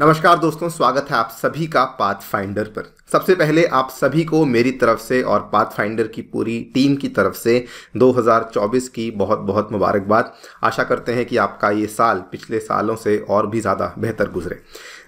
नमस्कार दोस्तों स्वागत है आप सभी का पाथ फाइंडर पर सबसे पहले आप सभी को मेरी तरफ से और पाथ फाइंडर की पूरी टीम की तरफ से 2024 की बहुत बहुत मुबारकबाद आशा करते हैं कि आपका ये साल पिछले सालों से और भी ज़्यादा बेहतर गुजरे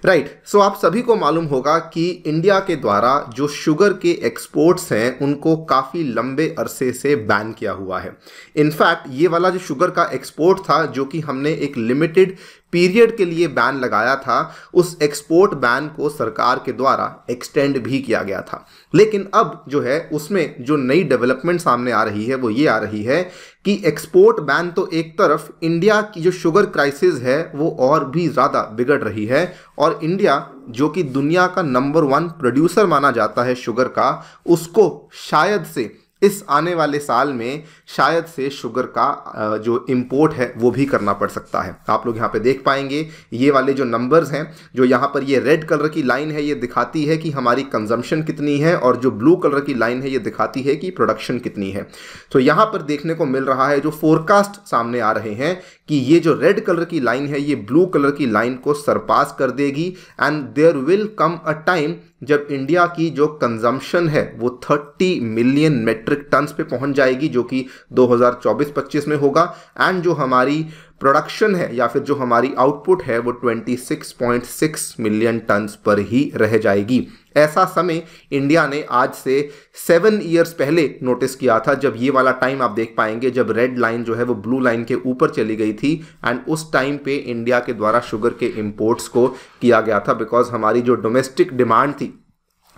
राइट right, सो so आप सभी को मालूम होगा कि इंडिया के द्वारा जो शुगर के एक्सपोर्ट्स हैं उनको काफ़ी लंबे अरसे से बैन किया हुआ है इनफैक्ट ये वाला जो शुगर का एक्सपोर्ट था जो कि हमने एक लिमिटेड पीरियड के लिए बैन लगाया था उस एक्सपोर्ट बैन को सरकार के द्वारा एक्सटेंड भी किया गया था लेकिन अब जो है उसमें जो नई डेवलपमेंट सामने आ रही है वो ये आ रही है कि एक्सपोर्ट बैन तो एक तरफ इंडिया की जो शुगर क्राइसिस है वो और भी ज़्यादा बिगड़ रही है और इंडिया जो कि दुनिया का नंबर वन प्रोड्यूसर माना जाता है शुगर का उसको शायद से इस आने वाले साल में शायद से शुगर का जो इम्पोर्ट है वो भी करना पड़ सकता है आप लोग यहाँ पे देख पाएंगे ये वाले जो नंबर्स हैं जो यहाँ पर ये रेड कलर की लाइन है ये दिखाती है कि हमारी कंजम्पशन कितनी है और जो ब्लू कलर की लाइन है ये दिखाती है कि प्रोडक्शन कितनी है तो यहाँ पर देखने को मिल रहा है जो फोरकास्ट सामने आ रहे हैं कि ये जो रेड कलर की लाइन है ये ब्लू कलर की लाइन को सरपास कर देगी and there will come a time जब इंडिया की जो कंजम्पशन है वो 30 मिलियन मेट्रिक टन्स पे पहुंच जाएगी जो कि 2024-25 में होगा एंड जो हमारी प्रोडक्शन है या फिर जो हमारी आउटपुट है वो 26.6 मिलियन टन्स पर ही रह जाएगी ऐसा समय इंडिया ने आज से सेवन ईयर्स पहले नोटिस किया था जब ये वाला टाइम आप देख पाएंगे जब रेड लाइन जो है वो ब्लू लाइन के ऊपर चली गई थी एंड उस टाइम पे इंडिया के द्वारा शुगर के इम्पोर्ट्स को किया गया था बिकॉज हमारी जो डोमेस्टिक डिमांड थी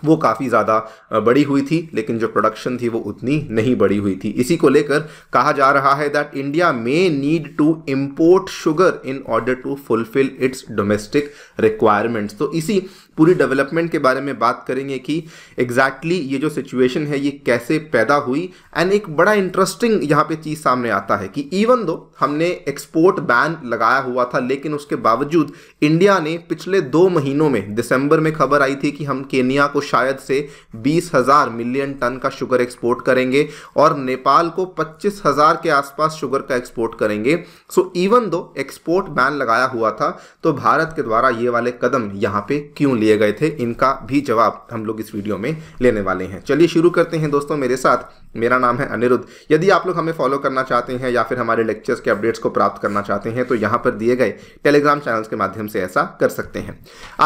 वो काफ़ी ज़्यादा बड़ी हुई थी लेकिन जो प्रोडक्शन थी वो उतनी नहीं बड़ी हुई थी इसी को लेकर कहा जा रहा है that India may need to import sugar in order to fulfil its domestic requirements तो इसी पूरी डेवलपमेंट के बारे में बात करेंगे कि एग्जैक्टली exactly ये जो सिचुएशन है ये कैसे पैदा हुई एंड एक बड़ा इंटरेस्टिंग यहाँ पे चीज़ सामने आता है कि इवन दो हमने एक्सपोर्ट बैन लगाया हुआ था लेकिन उसके बावजूद इंडिया ने पिछले दो महीनों में दिसंबर में खबर आई थी कि हम केनिया को शायद से बीस हज़ार मिलियन टन का शुगर एक्सपोर्ट करेंगे और नेपाल को पच्चीस हज़ार के आसपास शुगर का एक्सपोर्ट करेंगे so even though export ban लगाया हुआ था तो भारत के द्वारा ये वाले कदम यहाँ पे क्यों लिए गए थे इनका भी जवाब हम लोग इस वीडियो में लेने वाले हैं चलिए शुरू करते हैं दोस्तों मेरे साथ मेरा नाम है अनिरुद्ध यदि आप लोग हमें फॉलो करना चाहते हैं या फिर हमारे लेक्चर्स के अपडेट्स को प्राप्त करना चाहते हैं तो यहाँ पर दिए गए टेलीग्राम चैनल्स के माध्यम से ऐसा कर सकते हैं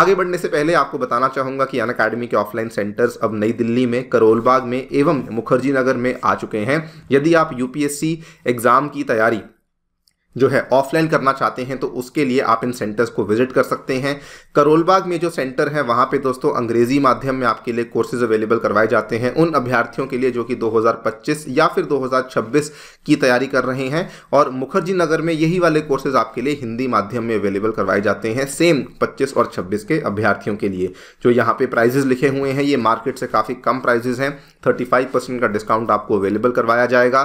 आगे बढ़ने से पहले आपको बताना चाहूँगा कि अन अकेडमी के ऑफलाइन सेंटर्स अब नई दिल्ली में करोलबाग में एवं मुखर्जी नगर में आ चुके हैं यदि आप यूपीएससी एग्ज़ाम की तैयारी जो है ऑफलाइन करना चाहते हैं तो उसके लिए आप इन सेंटर्स को विजिट कर सकते हैं करोलबाग में जो सेंटर है वहाँ पे दोस्तों अंग्रेजी माध्यम में आपके लिए कोर्सेज अवेलेबल करवाए जाते हैं उन अभ्यर्थियों के लिए जो कि 2025 या फिर 2026 की तैयारी कर रहे हैं और मुखर्जी नगर में यही वाले कोर्सेज आपके लिए हिंदी माध्यम में अवेलेबल करवाए जाते हैं सेम पच्चीस और छब्बीस के अभ्यर्थियों के लिए जो यहाँ पे प्राइजेज लिखे हुए हैं ये मार्केट से काफ़ी कम प्राइजेज हैं थर्टी का डिस्काउंट आपको अवेलेबल करवाया जाएगा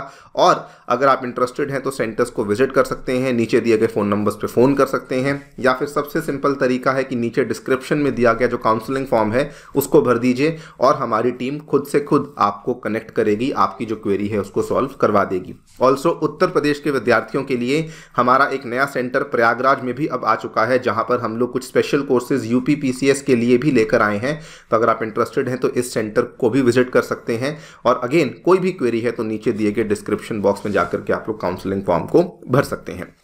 और अगर आप इंटरेस्टेड हैं तो सेंटर्स को विजिट कर सकते हैं नीचे दिए गए फ़ोन नंबर्स पे फ़ोन कर सकते हैं या फिर सबसे सिंपल तरीका है कि नीचे डिस्क्रिप्शन में दिया गया जो काउंसलिंग फॉर्म है उसको भर दीजिए और हमारी टीम खुद से खुद आपको कनेक्ट करेगी आपकी जो क्वेरी है उसको सॉल्व करवा देगी ऑल्सो उत्तर प्रदेश के विद्यार्थियों के लिए हमारा एक नया सेंटर प्रयागराज में भी अब आ चुका है जहाँ पर हम लोग कुछ स्पेशल कोर्सेज यू के लिए भी लेकर आए हैं तो अगर आप इंटरेस्टेड हैं तो इस सेंटर को भी विजिट कर सकते हैं और अगेन कोई भी क्वेरी है तो नीचे दिए गए डिस्क्रिप्शन बॉक्स में जा जाकर के आप लोग काउंसलिंग फॉर्म को भर सकते हैं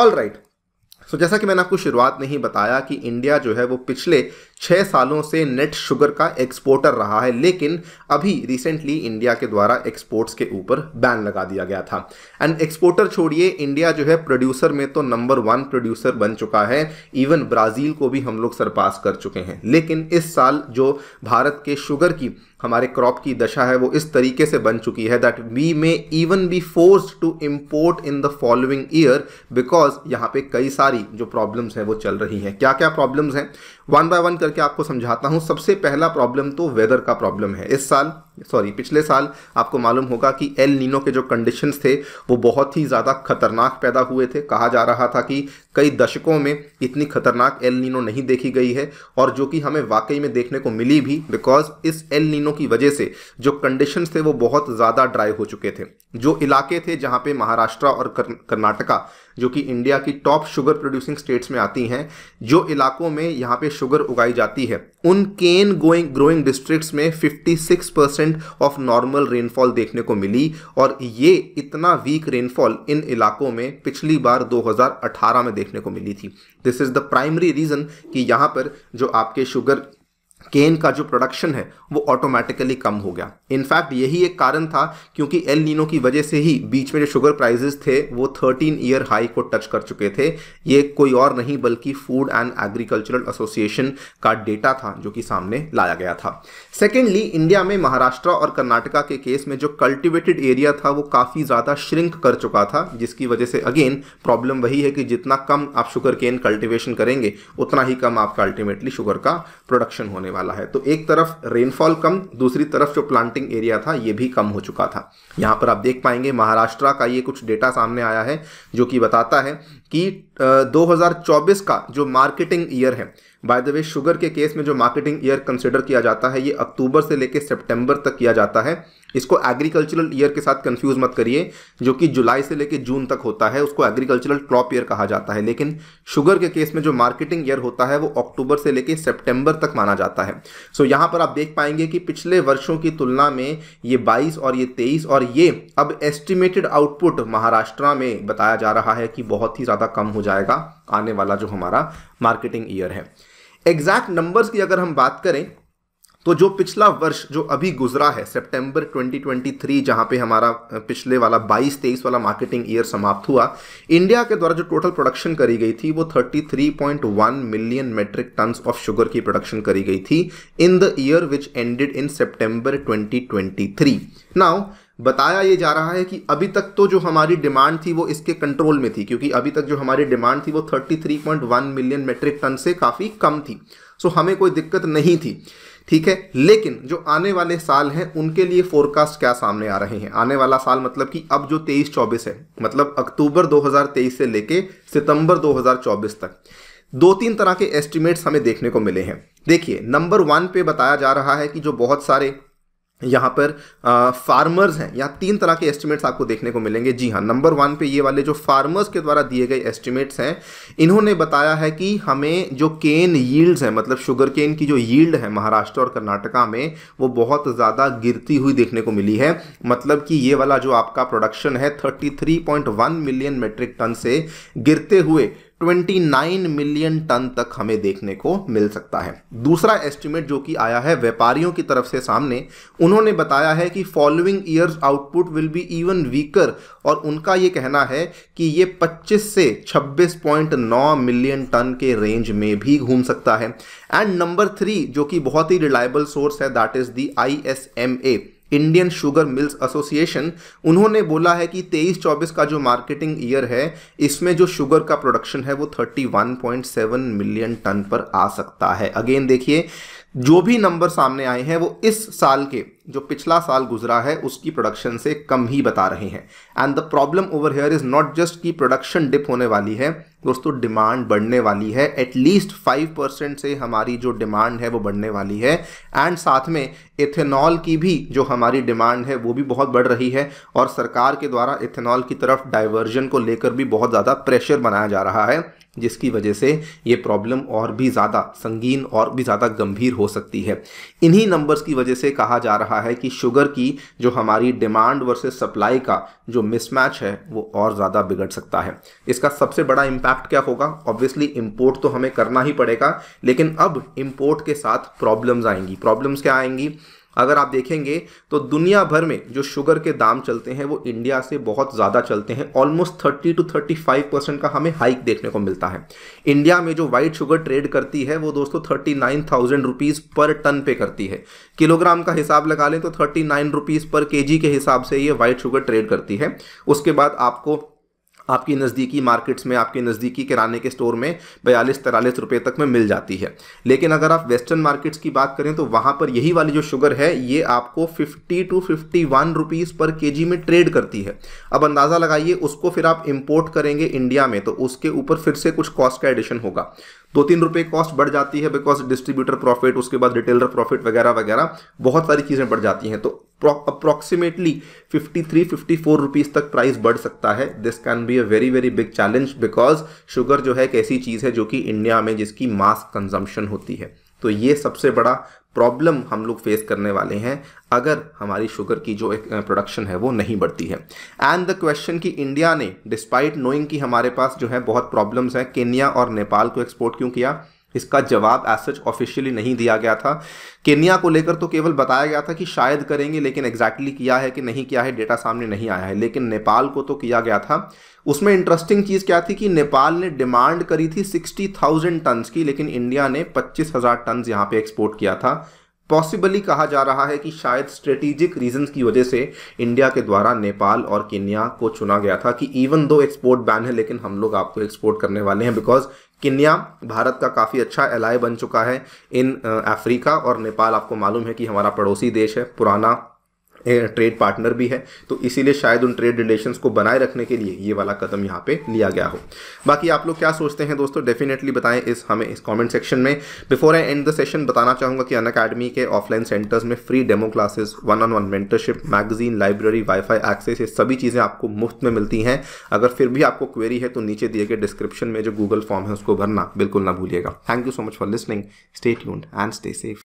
ऑल राइट सो so, जैसा कि मैंने आपको शुरुआत में ही बताया कि इंडिया जो है वो पिछले छः सालों से नेट शुगर का एक्सपोर्टर रहा है लेकिन अभी रिसेंटली इंडिया के द्वारा एक्सपोर्ट्स के ऊपर बैन लगा दिया गया था एंड एक्सपोर्टर छोड़िए इंडिया जो है प्रोड्यूसर में तो नंबर वन प्रोड्यूसर बन चुका है इवन ब्राज़ील को भी हम लोग सरपास कर चुके हैं लेकिन इस साल जो भारत के शुगर की हमारे क्रॉप की दशा है वो इस तरीके से बन चुकी है that we may even be force to import in the following year because यहाँ पे कई सारी जो प्रॉब्लम्स हैं वो चल रही हैं क्या क्या प्रॉब्लम्स हैं वन बाय वन कर करके आपको समझाता हूँ सबसे पहला प्रॉब्लम तो वेदर का प्रॉब्लम है इस साल सॉरी पिछले साल आपको मालूम होगा कि एल नीनो के जो कंडीशंस थे वो बहुत ही ज़्यादा खतरनाक पैदा हुए थे कहा जा रहा था कि कई दशकों में इतनी खतरनाक एल नीनो नहीं देखी गई है और जो कि हमें वाकई में देखने को मिली भी बिकॉज इस एल नीनो की वजह से जो कंडीशंस थे वो बहुत ज़्यादा ड्राई हो चुके थे जो इलाके थे जहाँ पे महाराष्ट्र और कर्नाटका जो कि इंडिया की टॉप शुगर प्रोड्यूसिंग स्टेट्स में आती हैं जो इलाकों में यहाँ पे शुगर उगाई जाती है उन केन गोइंग ग्रोइंग डिस्ट्रिक्ट्स में 56 परसेंट ऑफ नॉर्मल रेनफॉल देखने को मिली और ये इतना वीक रेनफॉल इन इलाकों में पिछली बार 2018 में देखने को मिली थी this is the primary reason कि यहाँ पर जो आपके शुगर केन का जो प्रोडक्शन है वो ऑटोमेटिकली कम हो गया इनफैक्ट यही एक कारण था क्योंकि एल नीनो की वजह से ही बीच में जो शुगर प्राइजेस थे वो थर्टीन ईयर हाई को टच कर चुके थे ये कोई और नहीं बल्कि फूड एंड एग्रीकल्चरल एसोसिएशन का डेटा था जो कि सामने लाया गया था सेकेंडली इंडिया में महाराष्ट्र और कर्नाटका के केस में जो कल्टिवेटेड एरिया था वो काफ़ी ज़्यादा श्रिंक कर चुका था जिसकी वजह से अगेन प्रॉब्लम वही है कि जितना कम आप शुगर केन कल्टिवेशन करेंगे उतना ही कम आपका अल्टीमेटली शुगर का प्रोडक्शन होने वाला वाला है तो एक तरफ रेनफॉल कम दूसरी तरफ जो प्लांटिंग एरिया था ये भी कम हो चुका था यहाँ पर आप देख पाएंगे महाराष्ट्र का ये कुछ डेटा सामने आया है जो कि बताता है कि 2024 का जो मार्केटिंग ईयर है बाय द वे शुगर के केस में जो मार्केटिंग ईयर कंसिडर किया जाता है ये अक्टूबर से लेकर सेप्टेम्बर तक किया जाता है इसको एग्रीकल्चरल ईयर के साथ कंफ्यूज मत करिए जो कि जुलाई से लेकर जून तक होता है उसको एग्रीकल्चरल क्रॉप ईयर कहा जाता है लेकिन शुगर के केस में जो मार्केटिंग ईयर होता है वो अक्टूबर से लेकर सितंबर तक माना जाता है सो so, यहाँ पर आप देख पाएंगे कि पिछले वर्षों की तुलना में ये बाईस और ये तेईस और ये अब एस्टिमेटेड आउटपुट महाराष्ट्र में बताया जा रहा है कि बहुत ही ज़्यादा कम हो जाएगा आने वाला जो हमारा मार्केटिंग ईयर है एग्जैक्ट नंबर्स की अगर हम बात करें तो जो पिछला वर्ष जो अभी गुजरा है सितंबर 2023 जहां पे हमारा पिछले वाला 22 तेईस वाला मार्केटिंग ईयर समाप्त हुआ इंडिया के द्वारा जो टोटल प्रोडक्शन करी गई थी वो 33.1 million metric tons of sugar की प्रोडक्शन करी गई थी in the year which ended in September 2023 now बताया ये जा रहा है कि अभी तक तो जो हमारी डिमांड थी वो इसके कंट्रोल में थी क्योंकि अभी तक जो हमारी डिमांड थी वो 33.1 मिलियन मेट्रिक टन से काफ़ी कम थी सो हमें कोई दिक्कत नहीं थी ठीक है लेकिन जो आने वाले साल हैं उनके लिए फोरकास्ट क्या सामने आ रहे हैं आने वाला साल मतलब कि अब जो तेईस चौबीस है मतलब अक्टूबर 2023 से लेके सितंबर 2024 तक दो तीन तरह के एस्टिमेट्स हमें देखने को मिले हैं देखिए नंबर वन पे बताया जा रहा है कि जो बहुत सारे यहाँ पर फार्मर्स हैं यहाँ तीन तरह के एस्टिमेट्स आपको देखने को मिलेंगे जी हाँ नंबर वन पे ये वाले जो फार्मर्स के द्वारा दिए गए एस्टिमेट्स हैं इन्होंने बताया है कि हमें जो केन यील्ड्स हैं मतलब शुगर केन की जो यील्ड है महाराष्ट्र और कर्नाटका में वो बहुत ज़्यादा गिरती हुई देखने को मिली है मतलब कि ये वाला जो आपका प्रोडक्शन है थर्टी मिलियन मेट्रिक टन से गिरते हुए 29 मिलियन टन तक हमें देखने को मिल सकता है दूसरा एस्टिमेट जो कि आया है व्यापारियों की तरफ से सामने उन्होंने बताया है कि following years output will be even weaker और उनका ये कहना है कि ये 25 से 26.9 मिलियन टन के रेंज में भी घूम सकता है एंड नंबर थ्री जो कि बहुत ही रिलायबल सोर्स है that is the I S M A Indian sugar mills association उन्होंने बोला है कि 23-24 का जो मार्केटिंग ईयर है इसमें जो शुगर का प्रोडक्शन है वो 31.7 मिलियन टन पर आ सकता है अगेन देखिए जो भी नंबर सामने आए हैं वो इस साल के जो पिछला साल गुजरा है उसकी प्रोडक्शन से कम ही बता रहे हैं and the problem over here is not just की प्रोडक्शन डिप होने वाली है दोस्तों डिमांड बढ़ने वाली है एटलीस्ट फाइव परसेंट से हमारी जो डिमांड है वो बढ़ने वाली है एंड साथ में इथेनॉल की भी जो हमारी डिमांड है वो भी बहुत बढ़ रही है और सरकार के द्वारा इथेनॉल की तरफ डाइवर्जन को लेकर भी बहुत ज़्यादा प्रेशर बनाया जा रहा है जिसकी वजह से ये प्रॉब्लम और भी ज़्यादा संगीन और भी ज़्यादा गंभीर हो सकती है इन्हीं नंबर्स की वजह से कहा जा रहा है कि शुगर की जो हमारी डिमांड वर्सेस सप्लाई का जो मिसमैच है वो और ज़्यादा बिगड़ सकता है इसका सबसे बड़ा इम्पैक्ट क्या होगा ऑब्वियसली इम्पोर्ट तो हमें करना ही पड़ेगा लेकिन अब इम्पोर्ट के साथ प्रॉब्लम्स आएंगी प्रॉब्लम्स क्या आएंगी अगर आप देखेंगे तो दुनिया भर में जो शुगर के दाम चलते हैं वो इंडिया से बहुत ज़्यादा चलते हैं ऑलमोस्ट 30 टू 35 परसेंट का हमें हाइक देखने को मिलता है इंडिया में जो वाइट शुगर ट्रेड करती है वो दोस्तों thirty nine thousand rupees per ton pay करती है किलोग्राम का हिसाब लगा लें तो thirty nine rupees per K जी के हिसाब से ये वाइट शुगर ट्रेड करती है उसके बाद आपको आपकी नज़दीकी मार्केट्स में आपके नज़दीकी किराने के स्टोर में बयालीस तिरालीस रुपये तक में मिल जाती है लेकिन अगर आप वेस्टर्न मार्केट्स की बात करें तो वहाँ पर यही वाली जो शुगर है ये आपको fifty two fifty one rupees per K जी में ट्रेड करती है अब अंदाज़ा लगाइए उसको फिर आप इम्पोर्ट करेंगे इंडिया में तो उसके ऊपर फिर से कुछ कॉस्ट का एडिशन होगा दो तीन रुपये कॉस्ट बढ़ जाती है बिकॉज डिस्ट्रीब्यूटर प्रॉफिट उसके बाद रिटेलर प्रॉफिट वगैरह वगैरह बहुत सारी चीज़ें बढ़ जाती हैं तो अप्रॉक्सीमेटली 53 54 रुपीस तक प्राइस बढ़ सकता है this can be a very very big challenge because sugar जो है एक ऐसी चीज़ है जो कि इंडिया में जिसकी मास कंजम्पशन होती है तो ये सबसे बड़ा प्रॉब्लम हम लोग फेस करने वाले हैं अगर हमारी शुगर की जो एक प्रोडक्शन है वो नहीं बढ़ती है एंड द क्वेश्चन कि इंडिया ने डिस्पाइट नोइंग कि हमारे पास जो है बहुत प्रॉब्लम्स हैं केन्या और नेपाल को एक्सपोर्ट क्यों किया इसका जवाब एज सच ऑफिशियली नहीं दिया गया था केन्या को लेकर तो केवल बताया गया था कि शायद करेंगे लेकिन एग्जैक्टली exactly किया है कि नहीं किया है डेटा सामने नहीं आया है लेकिन नेपाल को तो किया गया था उसमें इंटरेस्टिंग चीज़ क्या थी कि नेपाल ने डिमांड करी थी सिक्सटी थाउजेंड टन्स की लेकिन इंडिया ने पच्चीस हज़ार टन्स यहाँ पे एक्सपोर्ट किया था पॉसिबली कहा जा रहा है कि शायद स्ट्रेटेजिक रीजंस की वजह से इंडिया के द्वारा नेपाल और केन्या को चुना गया था कि इवन दो एक्सपोर्ट बैन है लेकिन हम लोग आपको एक्सपोर्ट करने वाले हैं बिकॉज किन्या भारत का काफ़ी अच्छा एलाय बन चुका है इन अफ्रीका और नेपाल आपको मालूम है कि हमारा पड़ोसी देश है पुराना ट्रेड पार्टनर भी है तो इसीलिए शायद उन ट्रेड रिलेशंस को बनाए रखने के लिए ये वाला कदम यहाँ पे लिया गया हो बाकी आप लोग क्या सोचते हैं दोस्तों डेफिनेटली बताएं इस हमें इस कमेंट सेक्शन में before I end the session बताना चाहूँगा कि अन अकेडमी के ऑफलाइन सेंटर्स में free demo classes one on one mentorship magazine library wifi access ये सभी चीज़ें आपको मुफ्त में मिलती हैं अगर फिर भी आपको क्वेरी है तो नीचे दिए गए डिस्क्रिप्शन में जो गूगल फॉर्म है उसको भरना बिल्कुल ना भूलिएगा thank you so much for listening stay tuned and stay safe